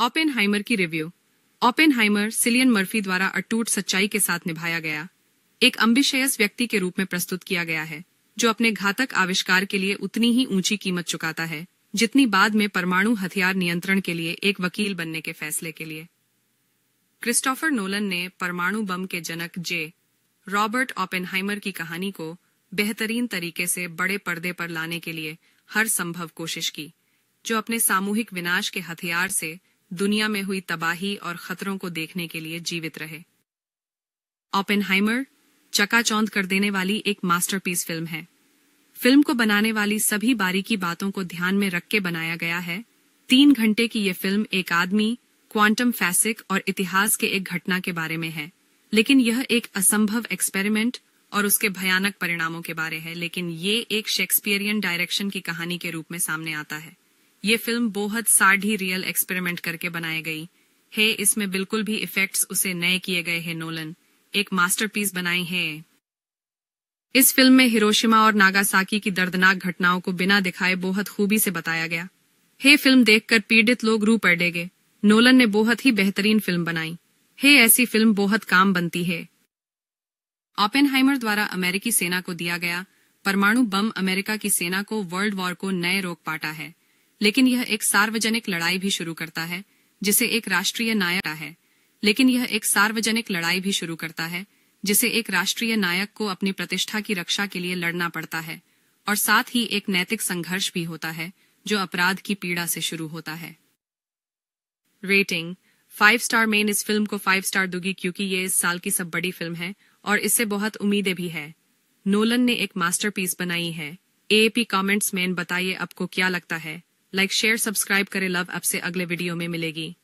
Oppenheimer की review Oppenheimer Cillian Murphy द्वारा अटूट सच्चाई के साथ निभाया गया एक अम्बिशयस व्यक्ति के रूप में प्रस्तुत किया गया है जो अपने घातक आविष्कार के लिए उतनी ही ऊंची कीमत चुकाता है जितनी बाद में परमाणु हथियार नियंत्रण के लिए एक वकील बनने के फैसले के लिए क्रिस्टोफर नोलन ने परमाणु बम के जनक जे रॉबर्ट ओपेनहाइमर की कहानी को बेहतरीन तरीके से बड़े पर्दे पर लाने के लिए हर संभव कोशिश की जो अपने सामूहिक विनाश के हथियार से दुनिया में हुई तबाही और खतरों को देखने के लिए जीवित रहे ओपेनहाइमर चकाचौंध कर देने वाली एक मास्टरपीस फिल्म है फिल्म को बनाने वाली सभी बारीकी बातों को ध्यान में रख के बनाया गया है तीन घंटे की यह फिल्म एक आदमी क्वांटम फैसिक और इतिहास के एक घटना के बारे में है लेकिन यह एक असंभव एक्सपेरिमेंट और उसके भयानक परिणामों के बारे है लेकिन ये एक शेक्सपियरियन डायरेक्शन की कहानी के रूप में सामने आता है ये फिल्म बहुत साढ़ी रियल एक्सपेरिमेंट करके बनाई गई है इसमें बिल्कुल भी इफेक्ट्स उसे नए किए गए हैं नोलन एक मास्टरपीस बनाई है इस फिल्म में हिरोशिमा और नागासाकी की दर्दनाक घटनाओं को बिना दिखाए बहुत खूबी से बताया गया हे फिल्म देखकर पीड़ित लोग रू पड़ेंगे नोलन ने बहुत ही बेहतरीन फिल्म बनाई हे ऐसी फिल्म बहुत काम बनती है ओपेनहाइमर द्वारा अमेरिकी सेना को दिया गया परमाणु बम अमेरिका की सेना को वर्ल्ड वॉर को नए रोक पाटा है लेकिन यह एक सार्वजनिक लड़ाई भी शुरू करता है जिसे एक राष्ट्रीय नायक है लेकिन यह एक सार्वजनिक लड़ाई भी शुरू करता है जिसे एक राष्ट्रीय नायक को अपनी प्रतिष्ठा की रक्षा के लिए लड़ना पड़ता है और साथ ही एक नैतिक संघर्ष भी होता है जो अपराध की पीड़ा से शुरू होता है रेटिंग फाइव स्टार मेन इस फिल्म को फाइव स्टार दूगी क्योंकि ये इस साल की सब बड़ी फिल्म है और इससे बहुत उम्मीदें भी है नोलन ने एक मास्टरपीस बनाई है एपी कमेंट्स में बताइए आपको क्या लगता है लाइक शेयर सब्सक्राइब करें लव आपसे से अगले वीडियो में मिलेगी